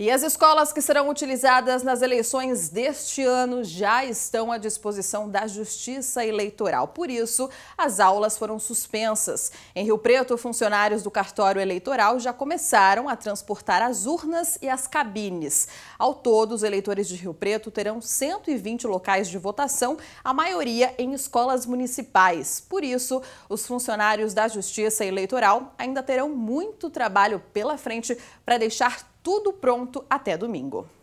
E as escolas que serão utilizadas nas eleições deste ano já estão à disposição da Justiça Eleitoral. Por isso, as aulas foram suspensas. Em Rio Preto, funcionários do cartório eleitoral já começaram a transportar as urnas e as cabines. Ao todo, os eleitores de Rio Preto terão 120 locais de votação, a maioria em escolas municipais. Por isso, os funcionários da Justiça Eleitoral ainda terão muito trabalho pela frente para deixar tudo pronto até domingo.